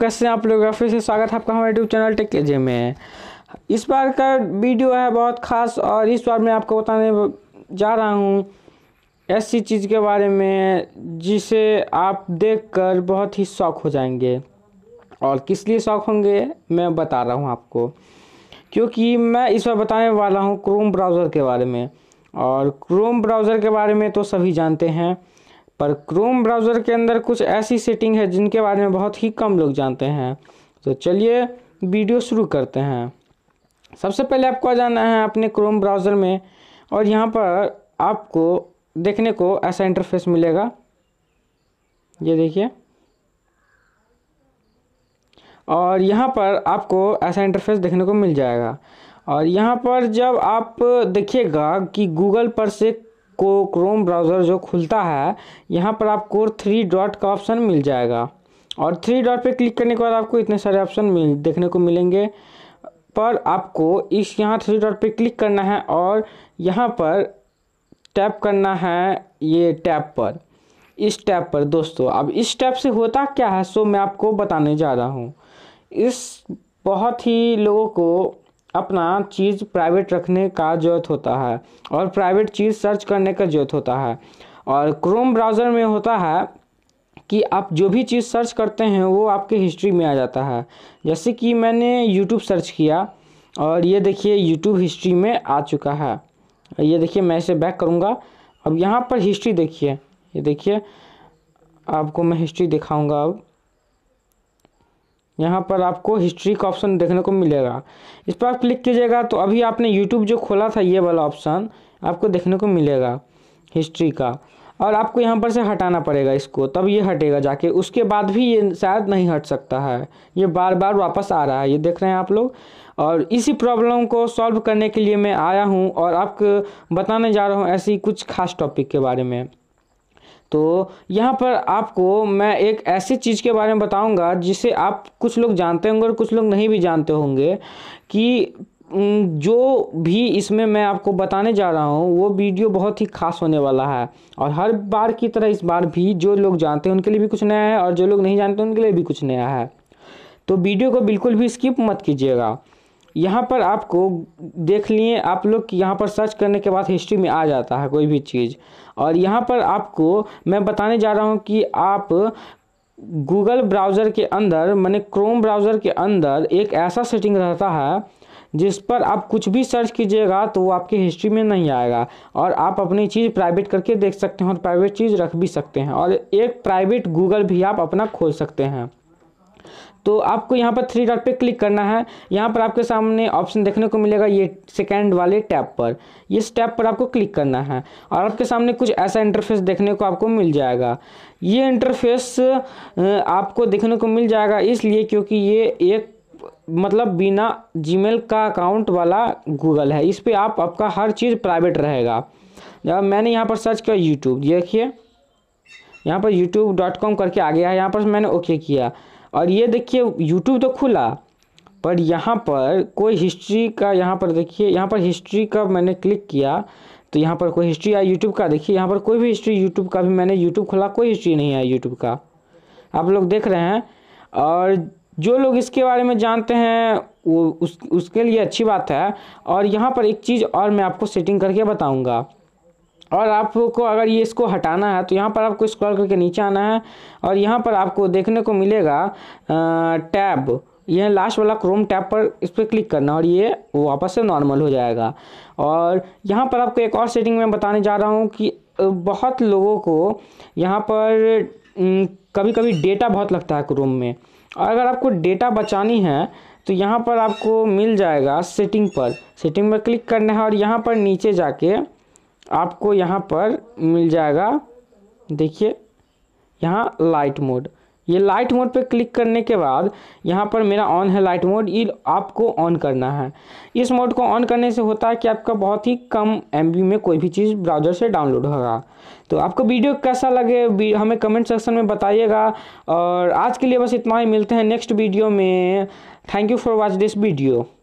कैसे आप लोग फिर से स्वागत है आपका हमारे यूट्यूब चैनल टेक के जे में इस बार का वीडियो है बहुत ख़ास और इस बार मैं आपको बताने जा रहा हूँ ऐसी चीज़ के बारे में जिसे आप देखकर बहुत ही शौक हो जाएंगे और किस लिए शौक होंगे मैं बता रहा हूँ आपको क्योंकि मैं इस बार बताने वाला हूँ क्रोम ब्राउज़र के बारे में और क्रोम ब्राउज़र के बारे में तो सभी जानते हैं पर क्रोम ब्राउज़र के अंदर कुछ ऐसी सेटिंग है जिनके बारे में बहुत ही कम लोग जानते हैं तो चलिए वीडियो शुरू करते हैं सबसे पहले आपको जाना है अपने क्रोम ब्राउज़र में और यहाँ पर आपको देखने को ऐसा इंटरफेस मिलेगा ये देखिए और यहाँ पर आपको ऐसा इंटरफेस देखने को मिल जाएगा और यहाँ पर जब आप देखिएगा कि गूगल पर से को क्रोम ब्राउज़र जो खुलता है यहाँ पर आपको थ्री डॉट का ऑप्शन मिल जाएगा और थ्री डॉट पे क्लिक करने के बाद आपको इतने सारे ऑप्शन मिल देखने को मिलेंगे पर आपको इस यहाँ थ्री डॉट पे क्लिक करना है और यहाँ पर टैप करना है ये टैप पर इस टैप पर दोस्तों अब इस टैप से होता क्या है सो मैं आपको बताने जा रहा हूँ इस बहुत ही लोगों को अपना चीज़ प्राइवेट रखने का जरूरत होता है और प्राइवेट चीज़ सर्च करने का जरूरत होता है और क्रोम ब्राउज़र में होता है कि आप जो भी चीज़ सर्च करते हैं वो आपके हिस्ट्री में आ जाता है जैसे कि मैंने यूट्यूब सर्च किया और ये देखिए यूट्यूब हिस्ट्री में आ चुका है ये देखिए मैं इसे बैक करूँगा अब यहाँ पर हिस्ट्री देखिए ये देखिए आपको मैं हिस्ट्री दिखाऊँगा अब यहाँ पर आपको हिस्ट्री का ऑप्शन देखने को मिलेगा इस पर आप क्लिक कीजिएगा तो अभी आपने यूट्यूब जो खोला था ये वाला ऑप्शन आपको देखने को मिलेगा हिस्ट्री का और आपको यहाँ पर से हटाना पड़ेगा इसको तब ये हटेगा जाके उसके बाद भी ये शायद नहीं हट सकता है ये बार बार वापस आ रहा है ये देख रहे हैं आप लोग और इसी प्रॉब्लम को सॉल्व करने के लिए मैं आया हूँ और आपको बताने जा रहा हूँ ऐसी कुछ खास टॉपिक के बारे में तो यहाँ पर आपको मैं एक ऐसी चीज़ के बारे में बताऊंगा जिसे आप कुछ लोग जानते होंगे और कुछ लोग नहीं भी जानते होंगे कि जो भी इसमें मैं आपको बताने जा रहा हूँ वो वीडियो बहुत ही खास होने वाला है और हर बार की तरह इस बार भी जो लोग जानते हैं उनके लिए भी कुछ नया है और जो लोग नहीं जानते उनके लिए भी कुछ नया है तो वीडियो को बिल्कुल भी स्किप मत कीजिएगा यहाँ पर आपको देख लिए आप लोग यहाँ पर सर्च करने के बाद हिस्ट्री में आ जाता है कोई भी चीज़ और यहाँ पर आपको मैं बताने जा रहा हूँ कि आप गूगल ब्राउज़र के अंदर मैंने क्रोम ब्राउज़र के अंदर एक ऐसा सेटिंग रहता है जिस पर आप कुछ भी सर्च कीजिएगा तो वो आपकी हिस्ट्री में नहीं आएगा और आप अपनी चीज़ प्राइवेट करके देख सकते हैं और प्राइवेट चीज़ रख भी सकते हैं और एक प्राइवेट गूगल भी आप अपना खोल सकते हैं तो आपको यहाँ पर थ्री डॉट पे क्लिक करना है यहाँ पर आपके सामने ऑप्शन देखने को मिलेगा ये सेकेंड वाले टैब पर इस टैब पर आपको क्लिक करना है और आपके सामने कुछ ऐसा इंटरफेस देखने को आपको मिल जाएगा ये इंटरफेस आपको देखने को मिल जाएगा इसलिए क्योंकि ये एक मतलब बिना जी का अकाउंट वाला गूगल है इस पर आप आपका हर चीज़ प्राइवेट रहेगा जब मैंने यहाँ पर सर्च किया यूट्यूब देखिए यहाँ पर यूट्यूब डॉट कॉम करके आ गया है यहाँ पर मैंने ओके किया और ये देखिए यूट्यूब तो खुला पर यहाँ पर कोई हिस्ट्री का यहाँ पर देखिए यहाँ पर हिस्ट्री का मैंने क्लिक किया तो यहाँ पर कोई हिस्ट्री आया यूट्यूब का देखिए यहाँ पर कोई भी हिस्ट्री यूट्यूब का भी मैंने यूट्यूब खोला कोई हिस्ट्री नहीं आया यूट्यूब का आप लोग देख रहे हैं और जो लोग इसके बारे में जानते हैं वो उस उसके लिए अच्छी बात है और यहाँ पर एक चीज़ और मैं आपको सेटिंग करके बताऊँगा और आपको अगर ये इसको हटाना है तो यहाँ पर आपको स्क्रॉल करके नीचे आना है और यहाँ पर आपको देखने को मिलेगा टैब यह लास्ट वाला क्रोम टैब पर इस पर क्लिक करना और ये वापस से नॉर्मल हो जाएगा और यहाँ पर आपको एक और सेटिंग में बताने जा रहा हूँ कि बहुत लोगों को यहाँ पर कभी कभी डेटा बहुत लगता है क्रोम में और अगर आपको डेटा बचानी है तो यहाँ पर आपको मिल जाएगा सेटिंग पर सेटिंग पर क्लिक करना है और यहाँ पर नीचे जाके आपको यहाँ पर मिल जाएगा देखिए यहाँ लाइट मोड ये लाइट मोड पे क्लिक करने के बाद यहाँ पर मेरा ऑन है लाइट मोड ये आपको ऑन करना है इस मोड को ऑन करने से होता है कि आपका बहुत ही कम एम में कोई भी चीज़ ब्राउज़र से डाउनलोड होगा तो आपको वीडियो कैसा लगे हमें कमेंट सेक्शन में बताइएगा और आज के लिए बस इतना ही मिलते हैं नेक्स्ट वीडियो में thank you for watch this video